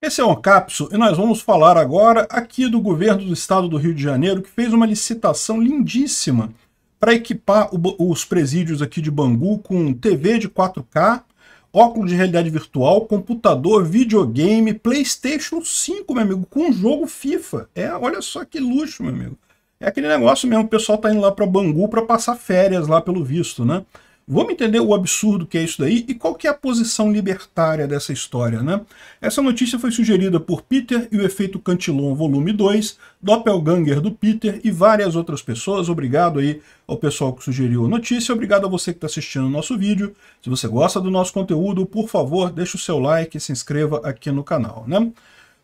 Esse é o Ancapso e nós vamos falar agora aqui do governo do estado do Rio de Janeiro que fez uma licitação lindíssima para equipar o, os presídios aqui de Bangu com TV de 4K, óculos de realidade virtual, computador, videogame, Playstation 5, meu amigo, com jogo FIFA. É, olha só que luxo, meu amigo. É aquele negócio mesmo, o pessoal tá indo lá para Bangu para passar férias lá pelo visto, né? Vamos entender o absurdo que é isso daí e qual que é a posição libertária dessa história, né? Essa notícia foi sugerida por Peter e o Efeito Cantilon, volume 2, Doppelganger do Peter e várias outras pessoas. Obrigado aí ao pessoal que sugeriu a notícia, obrigado a você que está assistindo o nosso vídeo. Se você gosta do nosso conteúdo, por favor, deixe o seu like e se inscreva aqui no canal, né?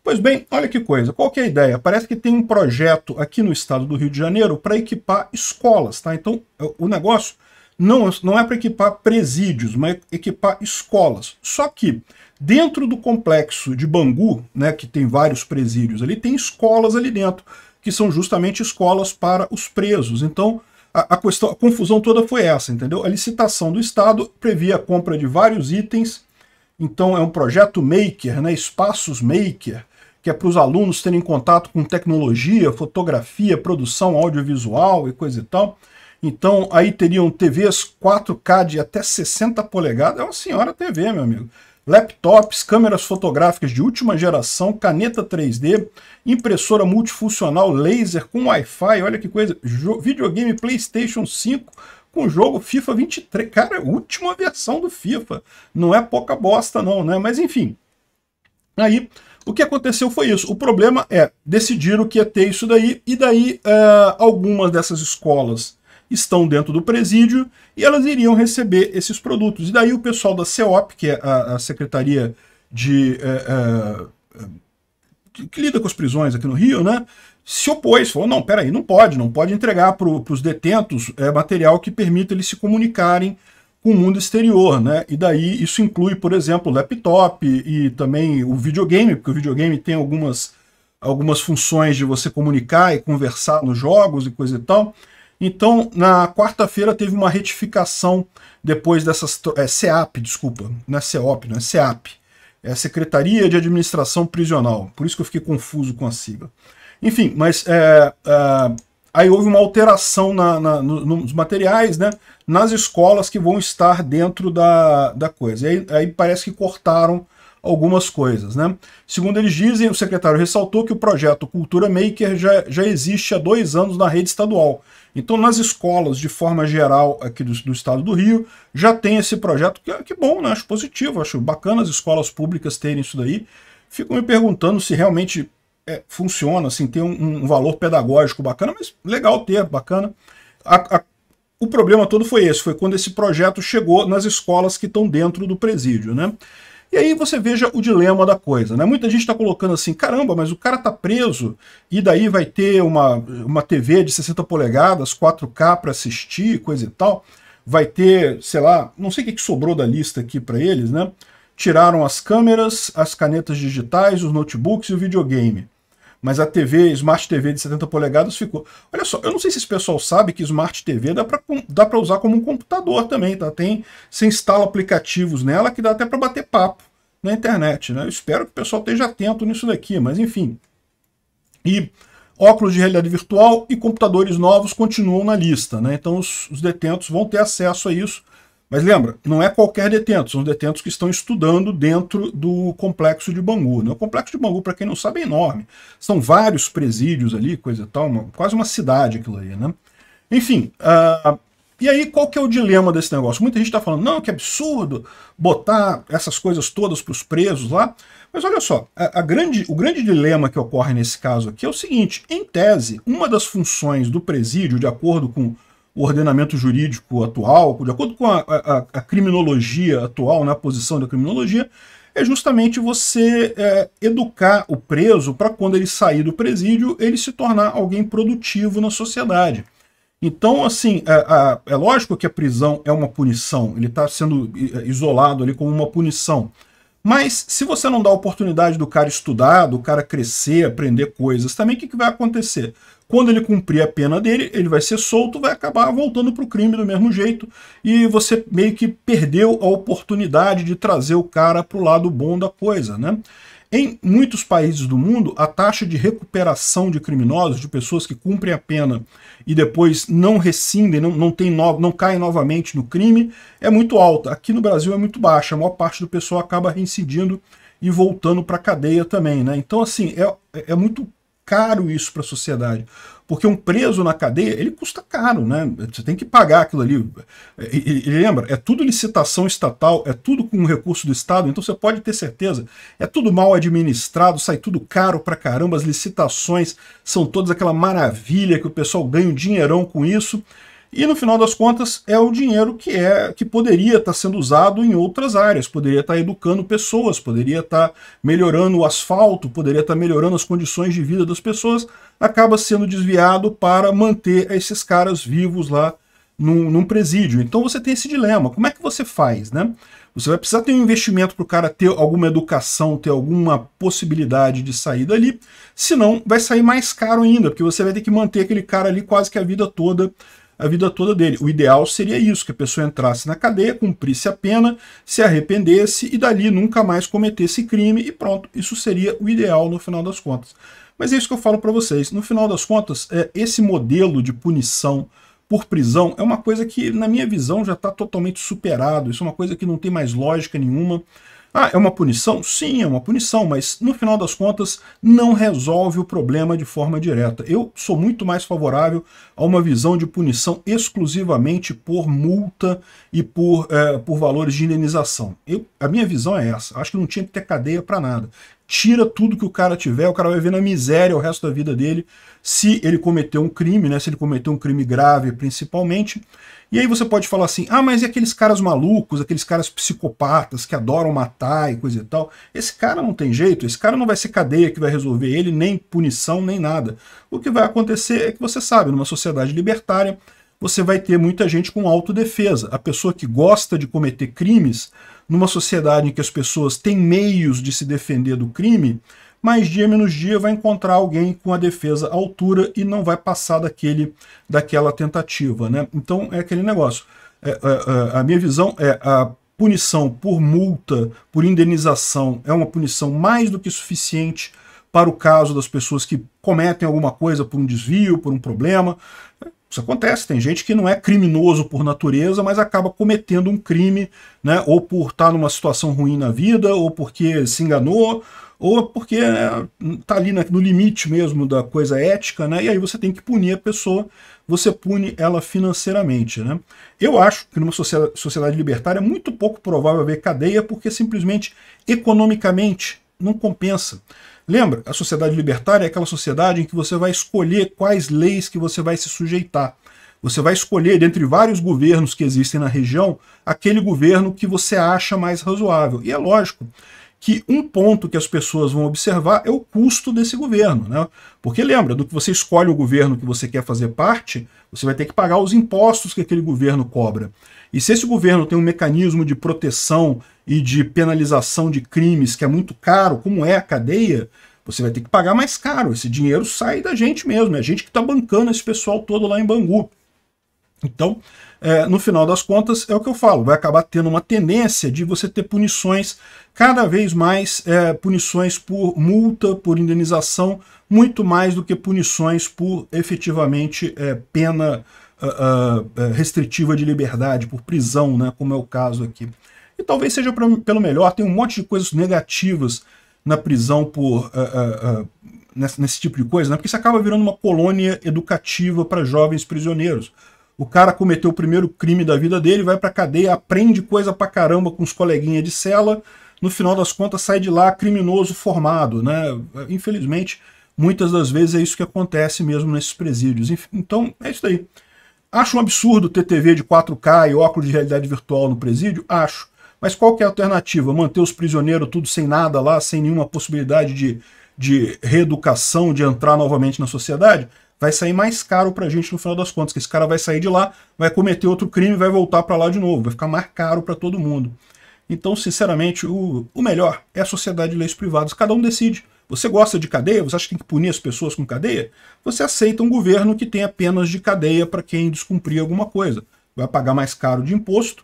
Pois bem, olha que coisa, qual que é a ideia? Parece que tem um projeto aqui no estado do Rio de Janeiro para equipar escolas, tá? Então, o negócio não, não é para equipar presídios, mas é equipar escolas. Só que dentro do complexo de Bangu, né, que tem vários presídios ali, tem escolas ali dentro, que são justamente escolas para os presos. Então, a, a, questão, a confusão toda foi essa, entendeu? A licitação do Estado previa a compra de vários itens, então é um projeto maker, né, espaços maker, que é para os alunos terem contato com tecnologia, fotografia, produção audiovisual e coisa e tal. Então aí teriam TVs 4K de até 60 polegadas, é uma senhora TV, meu amigo. Laptops, câmeras fotográficas de última geração, caneta 3D, impressora multifuncional, laser com Wi-Fi, olha que coisa, videogame PlayStation 5 com o jogo FIFA 23. Cara, última versão do FIFA. Não é pouca bosta não, né? Mas enfim. Aí o que aconteceu foi isso. O problema é, decidiram que ia ter isso daí, e daí eh, algumas dessas escolas estão dentro do presídio e elas iriam receber esses produtos. E daí o pessoal da CEOP, que é a, a Secretaria de. É, é, é, que lida com as prisões aqui no Rio, né? Se opôs, falou: não, peraí, não pode, não pode entregar para os detentos é, material que permita eles se comunicarem com o mundo exterior, né? E daí isso inclui, por exemplo, laptop e também o videogame, porque o videogame tem algumas, algumas funções de você comunicar e conversar nos jogos e coisa e tal. Então, na quarta-feira teve uma retificação depois dessas. É, CEAP, desculpa, não é CEOP, não é CEAP. É a Secretaria de Administração Prisional. Por isso que eu fiquei confuso com a sigla. Enfim, mas é, é, aí houve uma alteração na, na, no, nos materiais, né? Nas escolas que vão estar dentro da, da coisa. Aí, aí parece que cortaram algumas coisas. Né? Segundo eles dizem, o secretário ressaltou que o projeto Cultura Maker já, já existe há dois anos na rede estadual então, nas escolas, de forma geral, aqui do, do estado do Rio, já tem esse projeto, que, é, que bom, né? acho positivo, acho bacana as escolas públicas terem isso daí. Fico me perguntando se realmente é, funciona, assim, tem um, um, valor pedagógico bacana, mas legal ter, bacana. A, a, o problema todo foi esse, foi quando esse projeto chegou nas escolas que estão dentro do presídio, né? E aí você veja o dilema da coisa, né? Muita gente está colocando assim, caramba, mas o cara tá preso e daí vai ter uma, uma TV de 60 polegadas, 4K para assistir, coisa e tal. Vai ter, sei lá, não sei o que, que sobrou da lista aqui para eles, né? Tiraram as câmeras, as canetas digitais, os notebooks e o videogame mas a TV, Smart TV de 70 polegadas ficou. Olha só, eu não sei se esse pessoal sabe que Smart TV dá para usar como um computador também, tá? Tem, você instala aplicativos nela que dá até para bater papo na internet, né? Eu espero que o pessoal esteja atento nisso daqui, mas enfim. E óculos de realidade virtual e computadores novos continuam na lista, né? Então os, os detentos vão ter acesso a isso mas lembra, não é qualquer detento, são detentos que estão estudando dentro do complexo de Bangu. Né? O complexo de Bangu, para quem não sabe, é enorme. São vários presídios ali, coisa e tal, uma, quase uma cidade aquilo ali, né? Enfim, uh, e aí qual que é o dilema desse negócio? Muita gente está falando, não, que absurdo botar essas coisas todas para os presos lá. Mas olha só, a, a grande, o grande dilema que ocorre nesse caso aqui é o seguinte, em tese, uma das funções do presídio, de acordo com o ordenamento jurídico atual, de acordo com a, a, a criminologia atual, na né, posição da criminologia, é justamente você é, educar o preso para quando ele sair do presídio, ele se tornar alguém produtivo na sociedade. Então, assim, é, é lógico que a prisão é uma punição, ele está sendo é, isolado ali como uma punição. Mas se você não dá a oportunidade do cara estudar, do cara crescer, aprender coisas, também o que, que vai acontecer? Quando ele cumprir a pena dele, ele vai ser solto, vai acabar voltando para o crime do mesmo jeito e você meio que perdeu a oportunidade de trazer o cara para o lado bom da coisa, né? Em muitos países do mundo, a taxa de recuperação de criminosos, de pessoas que cumprem a pena e depois não rescindem, não, não, tem no, não caem novamente no crime, é muito alta. Aqui no Brasil é muito baixa, a maior parte do pessoal acaba reincidindo e voltando para a cadeia também. Né? Então, assim, é, é, é muito caro isso para a sociedade. Porque um preso na cadeia, ele custa caro, né? Você tem que pagar aquilo ali. E, e, lembra, é tudo licitação estatal, é tudo com recurso do Estado, então você pode ter certeza. É tudo mal administrado, sai tudo caro pra caramba, as licitações são todas aquela maravilha que o pessoal ganha um dinheirão com isso. E no final das contas é o dinheiro que é que poderia estar tá sendo usado em outras áreas, poderia estar tá educando pessoas, poderia estar tá melhorando o asfalto, poderia estar tá melhorando as condições de vida das pessoas, acaba sendo desviado para manter esses caras vivos lá num, num presídio. Então você tem esse dilema, como é que você faz, né? Você vai precisar ter um investimento para o cara ter alguma educação, ter alguma possibilidade de sair dali, senão vai sair mais caro ainda, porque você vai ter que manter aquele cara ali quase que a vida toda a vida toda dele. O ideal seria isso, que a pessoa entrasse na cadeia, cumprisse a pena, se arrependesse e dali nunca mais cometesse crime e pronto. Isso seria o ideal no final das contas. Mas é isso que eu falo para vocês. No final das contas, é, esse modelo de punição por prisão é uma coisa que, na minha visão, já está totalmente superado. Isso é uma coisa que não tem mais lógica nenhuma. Ah, é uma punição? Sim, é uma punição, mas no final das contas não resolve o problema de forma direta. Eu sou muito mais favorável a uma visão de punição exclusivamente por multa e por, é, por valores de indenização. Eu, a minha visão é essa. Acho que não tinha que ter cadeia para nada tira tudo que o cara tiver, o cara vai ver na miséria o resto da vida dele, se ele cometeu um crime, né? Se ele cometeu um crime grave, principalmente. E aí você pode falar assim: "Ah, mas e aqueles caras malucos, aqueles caras psicopatas que adoram matar e coisa e tal? Esse cara não tem jeito, esse cara não vai ser cadeia que vai resolver ele, nem punição, nem nada. O que vai acontecer é que você sabe, numa sociedade libertária, você vai ter muita gente com autodefesa. A pessoa que gosta de cometer crimes, numa sociedade em que as pessoas têm meios de se defender do crime, mais dia menos dia vai encontrar alguém com a defesa à altura e não vai passar daquele, daquela tentativa. Né? Então é aquele negócio. É, é, é a minha visão é a punição por multa, por indenização, é uma punição mais do que suficiente para o caso das pessoas que cometem alguma coisa por um desvio, por um problema. Isso acontece, tem gente que não é criminoso por natureza, mas acaba cometendo um crime, né? ou por estar tá numa situação ruim na vida, ou porque se enganou, ou porque está né, tá ali no limite mesmo da coisa ética, né? e aí você tem que punir a pessoa, você pune ela financeiramente. Né? Eu acho que numa sociedade libertária é muito pouco provável haver cadeia, porque simplesmente economicamente não compensa. Lembra, a sociedade libertária é aquela sociedade em que você vai escolher quais leis que você vai se sujeitar. Você vai escolher, dentre vários governos que existem na região, aquele governo que você acha mais razoável. E é lógico que um ponto que as pessoas vão observar é o custo desse governo. Né? Porque lembra, do que você escolhe o governo que você quer fazer parte, você vai ter que pagar os impostos que aquele governo cobra. E se esse governo tem um mecanismo de proteção e de penalização de crimes, que é muito caro, como é a cadeia, você vai ter que pagar mais caro. Esse dinheiro sai da gente mesmo, é a gente que está bancando esse pessoal todo lá em Bangu. Então, é, no final das contas, é o que eu falo, vai acabar tendo uma tendência de você ter punições, cada vez mais é, punições por multa, por indenização, muito mais do que punições por efetivamente é, pena uh, uh, restritiva de liberdade, por prisão, né, como é o caso aqui. E talvez seja pelo melhor, tem um monte de coisas negativas na prisão por uh, eh, uh, eh, uh, eh, nesse, nesse, tipo de coisa, né? porque isso acaba virando uma colônia educativa para jovens prisioneiros. O cara cometeu o primeiro crime da vida dele, vai para cadeia, aprende coisa pra caramba com os coleguinhas de cela, no final das contas sai de lá criminoso formado. Né? Infelizmente, muitas das vezes é isso que acontece mesmo nesses presídios. Então, é isso aí. Acho um absurdo ter TV de 4K e óculos de realidade virtual no presídio? Acho. Mas qual que é a alternativa? Manter os prisioneiros tudo sem nada lá, sem nenhuma possibilidade de, de reeducação, de entrar novamente na sociedade? Vai sair mais caro para a gente no final das contas, que esse cara vai sair de lá, vai cometer outro crime, vai voltar para lá de novo, vai ficar mais caro para todo mundo. Então, sinceramente, o, o melhor é a sociedade de leis privadas. Cada um decide. Você gosta de cadeia? Você acha que tem que punir as pessoas com cadeia? Você aceita um governo que tenha penas de cadeia para quem descumprir alguma coisa. Vai pagar mais caro de imposto,